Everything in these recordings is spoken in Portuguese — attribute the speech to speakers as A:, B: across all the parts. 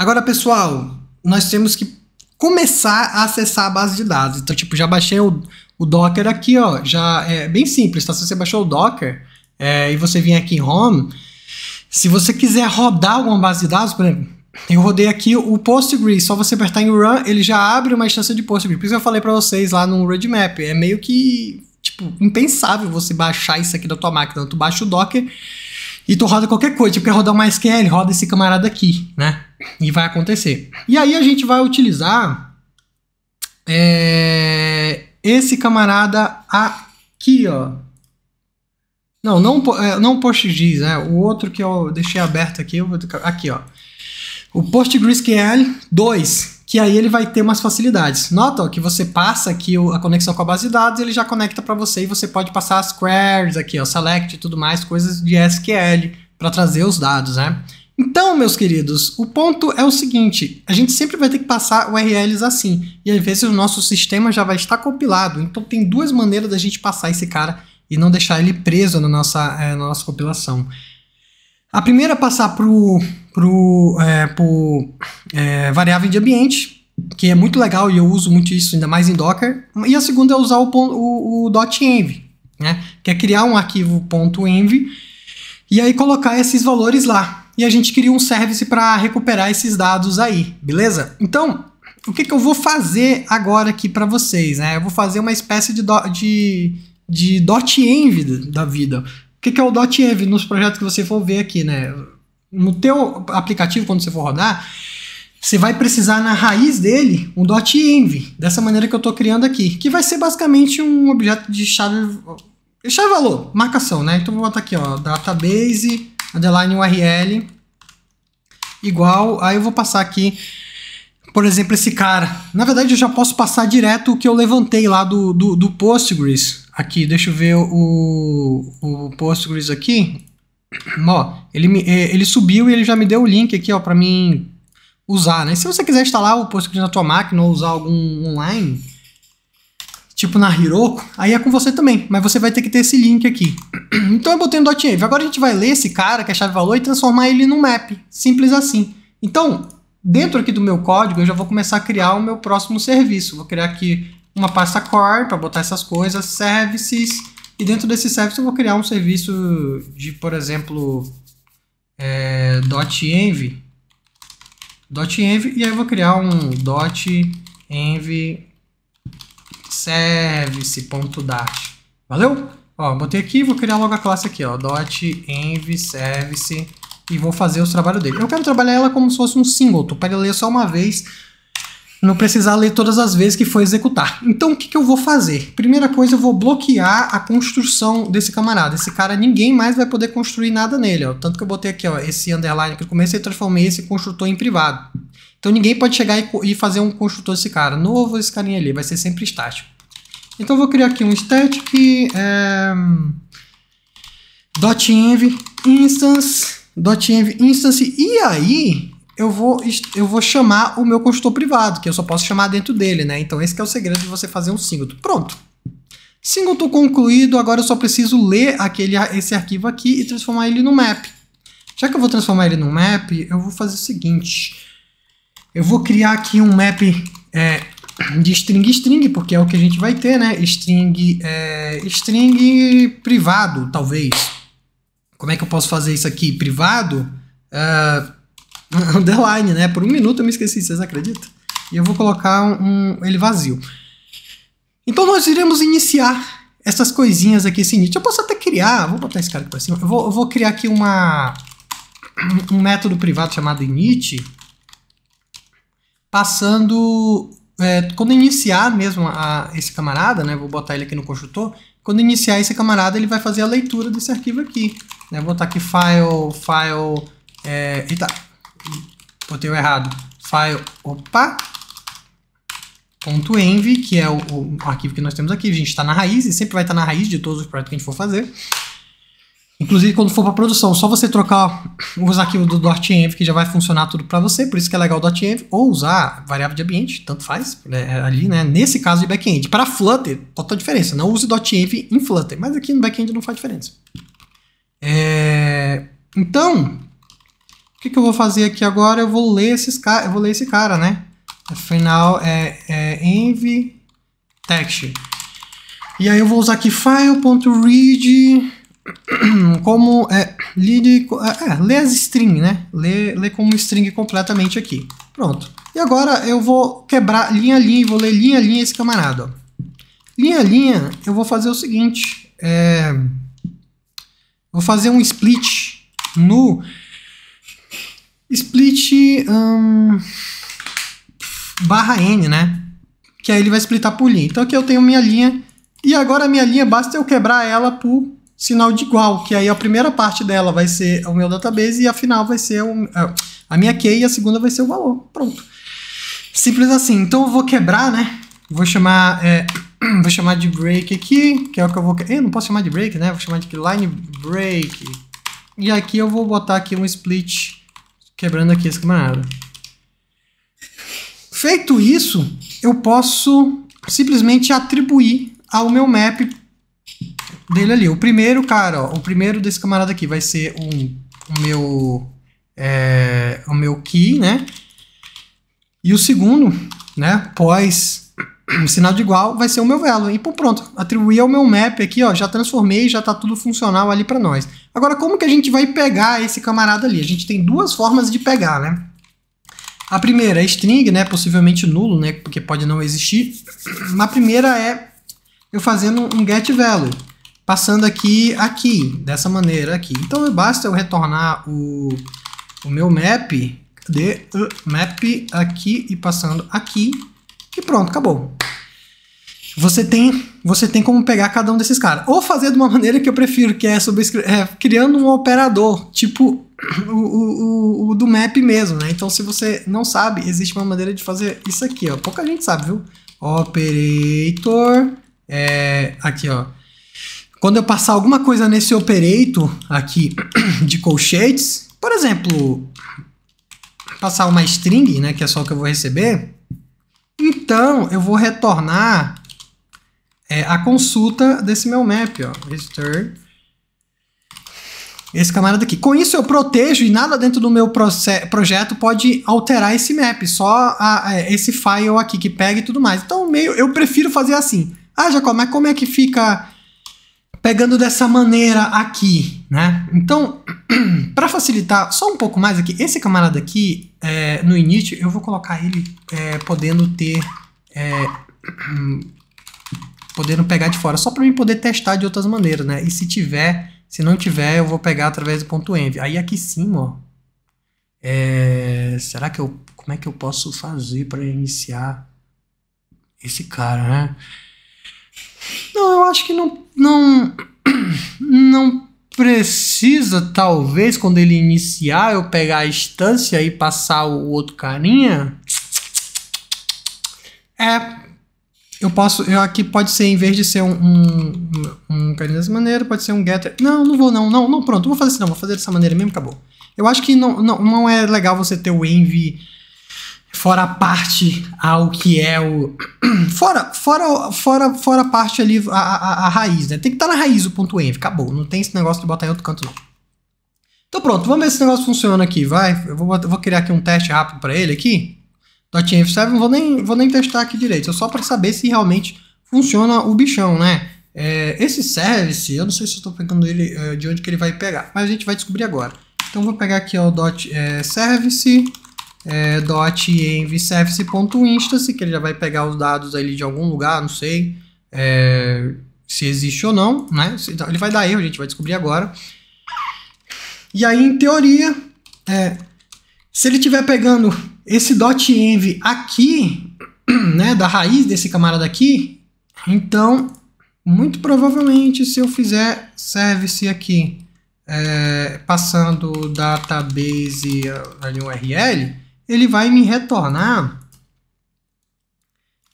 A: Agora, pessoal, nós temos que começar a acessar a base de dados. Então, tipo, já baixei o, o Docker aqui, ó. Já é bem simples, tá? Se você baixou o Docker é, e você vir aqui em Home, se você quiser rodar alguma base de dados, por exemplo, eu rodei aqui o Postgres, só você apertar em Run, ele já abre uma instância de Postgres. Por isso eu falei para vocês lá no roadmap, é meio que tipo impensável você baixar isso aqui da tua máquina. Então, tu baixa o Docker e tu roda qualquer coisa, tipo quer rodar uma SQL, roda esse camarada aqui, né? E vai acontecer. E aí a gente vai utilizar é, esse camarada aqui, ó. Não, não, é, não PostGIS, né? O outro que eu deixei aberto aqui, eu vou, aqui, ó. O PostgreSQL 2, que aí ele vai ter umas facilidades. Nota ó, que você passa aqui a conexão com a base de dados, ele já conecta para você e você pode passar as queries aqui, ó, select e tudo mais, coisas de SQL para trazer os dados, né? Então, meus queridos, o ponto é o seguinte: a gente sempre vai ter que passar URLs assim, e às vezes o nosso sistema já vai estar compilado. Então, tem duas maneiras da gente passar esse cara e não deixar ele preso na nossa, é, na nossa compilação. A primeira é passar pro, pro, é, pro é, variável de ambiente, que é muito legal e eu uso muito isso, ainda mais em Docker. E a segunda é usar o, o, o .env, né? que é criar um arquivo .env e aí colocar esses valores lá e a gente cria um service para recuperar esses dados aí, beleza? Então, o que, que eu vou fazer agora aqui para vocês? Né? Eu vou fazer uma espécie de, do, de, de dot env da vida. O que, que é o dot env nos projetos que você for ver aqui, né? No teu aplicativo, quando você for rodar, você vai precisar na raiz dele um dot env, dessa maneira que eu estou criando aqui, que vai ser basicamente um objeto de chave, chave valor, marcação, né? Então vou botar aqui, ó, database underline URL igual, aí eu vou passar aqui, por exemplo, esse cara. Na verdade, eu já posso passar direto o que eu levantei lá do, do, do Postgres. Aqui, deixa eu ver o, o Postgres aqui. Ó, ele, me, eh, ele subiu e ele já me deu o link aqui, ó, para mim usar, né? Se você quiser instalar o Postgres na tua máquina ou usar algum online, tipo na Hiroko, aí é com você também, mas você vai ter que ter esse link aqui. então eu botei no .env. Agora a gente vai ler esse cara, que é a chave valor, e transformar ele num map. Simples assim. Então, dentro aqui do meu código, eu já vou começar a criar o meu próximo serviço. Vou criar aqui uma pasta core para botar essas coisas, services, e dentro desse service eu vou criar um serviço de, por exemplo, é, .env, .env, e aí eu vou criar um .env service.dash. Valeu? Ó, botei aqui, vou criar logo a classe aqui, ó, dot env service e vou fazer os trabalhos dele. Eu quero trabalhar ela como se fosse um singleton, para ele ler só uma vez, não precisar ler todas as vezes que for executar. Então o que, que eu vou fazer? Primeira coisa, eu vou bloquear a construção desse camarada. Esse cara, ninguém mais vai poder construir nada nele. Ó. Tanto que eu botei aqui ó, esse underline aqui no começo e transformei esse construtor em privado. Então ninguém pode chegar e fazer um construtor desse cara. Novo esse carinha ali, vai ser sempre estático. Então vou criar aqui um static é, .env instance .env instance e aí eu vou, eu vou chamar o meu construtor privado, que eu só posso chamar dentro dele, né? Então esse é o segredo de você fazer um singleton. Pronto. Singleton concluído, agora eu só preciso ler aquele, esse arquivo aqui e transformar ele no map. Já que eu vou transformar ele no map, eu vou fazer o seguinte. Eu vou criar aqui um map é, de string string, porque é o que a gente vai ter, né? String, é, string privado, talvez. Como é que eu posso fazer isso aqui? Privado? Uh, underline, né? Por um minuto eu me esqueci, vocês acreditam? E eu vou colocar um, um ele vazio. Então nós iremos iniciar essas coisinhas aqui, esse init. Eu posso até criar, vou botar esse cara aqui pra cima. Eu vou, eu vou criar aqui uma, um método privado chamado init passando. É, quando iniciar mesmo a, esse camarada, né, vou botar ele aqui no construtor, quando iniciar esse camarada, ele vai fazer a leitura desse arquivo aqui. Né? Vou botar aqui file, file, é, eita, botei o errado, file, opa, .env, que é o, o, arquivo que nós temos aqui, a gente está na raiz, e sempre vai estar tá na raiz de todos os projetos que a gente for fazer. Inclusive, quando for para produção, só você trocar os arquivos do .env que já vai funcionar tudo para você, por isso que é legal o .env, ou usar variável de ambiente, tanto faz, né, ali, né, nesse caso de back-end. Para Flutter, total diferença, não use .env em Flutter, mas aqui no back-end não faz diferença. É... Então, o que, que, eu vou fazer aqui agora? Eu vou ler, esses ca... eu vou ler esse cara, né? Afinal, é, é env text. E aí eu vou usar aqui file.read como é, lide, é, é, lê as string, né? Lê, lê como string completamente aqui. Pronto. E agora eu vou quebrar linha a linha e vou ler linha a linha esse camarada. Ó. Linha a linha, eu vou fazer o seguinte. É, vou fazer um split no split hum, barra n, né? Que aí ele vai splitar por linha. Então aqui eu tenho minha linha e agora a minha linha basta eu quebrar ela por sinal de igual, que aí a primeira parte dela vai ser o meu database e a final vai ser é, a minha key e a segunda vai ser o valor. Pronto. Simples assim. Então eu vou quebrar, né? Vou chamar, é, vou chamar de break aqui, que é o que eu vou... Eu não posso chamar de break, né? Vou chamar de line break. E aqui eu vou botar aqui um split quebrando aqui esse camarada. Feito isso, eu posso simplesmente atribuir ao meu map dele ali. O primeiro, cara, ó, o primeiro desse camarada aqui vai ser um, o meu é, o meu key, né? E o segundo, né, pós sinal de igual, vai ser o meu value. E pô, pronto, atribuir ao meu map aqui, ó, já transformei, já tá tudo funcional ali para nós. Agora, como que a gente vai pegar esse camarada ali? A gente tem duas formas de pegar, né? A primeira é string, né, possivelmente nulo, né, porque pode não existir. A primeira é eu fazendo um get value passando aqui, aqui, dessa maneira aqui. Então basta eu retornar o, o meu map, cadê? Uh, map aqui e passando aqui e pronto, acabou. Você tem, você tem como pegar cada um desses caras. Ou fazer de uma maneira que eu prefiro, que é, é criando um operador, tipo o, o, o, o do map mesmo, né? Então se você não sabe, existe uma maneira de fazer isso aqui, ó. Pouca gente sabe, viu? Operator, é, aqui, ó quando eu passar alguma coisa nesse operator aqui de colchetes, por exemplo, passar uma string, né, que é só o que eu vou receber, então eu vou retornar é, a consulta desse meu map, ó, return esse camarada aqui. Com isso eu protejo e nada dentro do meu projeto pode alterar esse map, só a, a, é, esse file aqui que pega e tudo mais. Então meio eu prefiro fazer assim. Ah, Jacó, mas como é que fica pegando dessa maneira aqui, né? Então, para facilitar só um pouco mais aqui, esse camarada aqui, é, no início eu vou colocar ele é, podendo ter... É, podendo pegar de fora, só para mim poder testar de outras maneiras, né? E se tiver, se não tiver, eu vou pegar através do ponto .env. Aí aqui em cima, ó, é, será que eu, como é que eu posso fazer para iniciar esse cara, né? Não, eu acho que não. Não, não precisa, talvez, quando ele iniciar, eu pegar a instância e passar o outro carinha. É. Eu posso. Eu aqui pode ser, em vez de ser um, um, um dessa maneira, pode ser um getter. Não, não vou, não, não, não, pronto, vou fazer assim, não, vou fazer dessa maneira mesmo, acabou. Eu acho que não, não, não é legal você ter o envy fora a parte ao que é o fora fora fora fora a parte ali a, a, a raiz né tem que estar tá na raiz o ponto env acabou não tem esse negócio de botar em outro canto não então pronto vamos ver se esse negócio funciona aqui vai eu vou, vou criar aqui um teste rápido para ele aqui env serve não vou nem vou nem testar aqui direito é só para saber se realmente funciona o bichão né é, esse service eu não sei se estou pegando ele eh, de onde que ele vai pegar mas a gente vai descobrir agora então vou pegar aqui ó, o dot é, service é, dot envservice.instance, que ele já vai pegar os dados ali de algum lugar, não sei é, se existe ou não, né? Então, ele vai dar erro, a gente vai descobrir agora. E aí, em teoria, é, se ele estiver pegando esse dot env aqui, né, da raiz desse camarada aqui, então, muito provavelmente, se eu fizer service aqui, é, passando database ali um URL, ele vai me retornar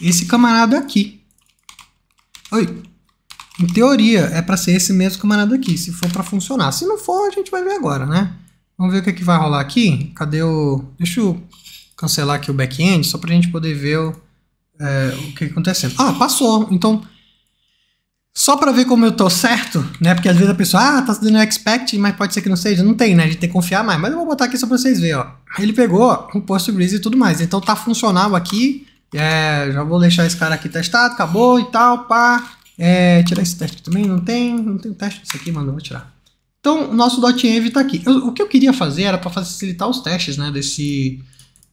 A: esse camarada aqui. Oi. Em teoria, é para ser esse mesmo camarada aqui, se for para funcionar. Se não for, a gente vai ver agora, né? Vamos ver o que, é que vai rolar aqui. Cadê o... Deixa eu cancelar aqui o back-end, só para a gente poder ver o, é, o que, é que tá acontecendo. Ah, passou. Então, só para ver como eu tô certo, né? Porque às vezes a pessoa, ah, tá dando expect, mas pode ser que não seja. Não tem, né? A gente tem que confiar mais. Mas eu vou botar aqui só para vocês verem, ó. Ele pegou o Postgres e tudo mais. Então tá funcional aqui. É, já vou deixar esse cara aqui testado, acabou e tal, pá. É, tirar esse teste também, não tem, não tem teste disso aqui, mano, vou tirar. Então, o nosso .env está aqui. Eu, o que eu queria fazer era para facilitar os testes, né, desse,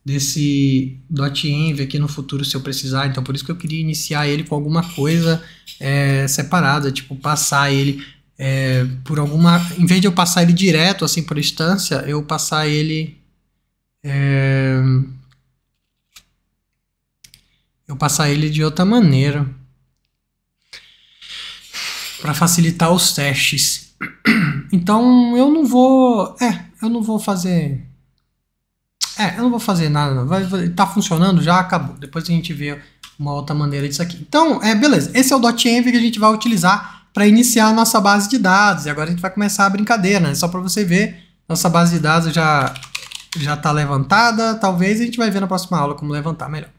A: desse .env aqui no futuro se eu precisar, então por isso que eu queria iniciar ele com alguma coisa é, separada, tipo passar ele é, por alguma... em vez de eu passar ele direto, assim, por instância, eu passar ele... É, eu passar ele de outra maneira para facilitar os testes. Então eu não vou, é, eu não vou fazer é, eu não vou fazer nada, vai, vai, tá funcionando, já acabou. Depois a gente vê uma outra maneira disso aqui. Então, é beleza. Esse é o .env que a gente vai utilizar para iniciar a nossa base de dados. E agora a gente vai começar a brincadeira, né? Só para você ver, nossa base de dados já já está levantada. Talvez a gente vai ver na próxima aula como levantar melhor.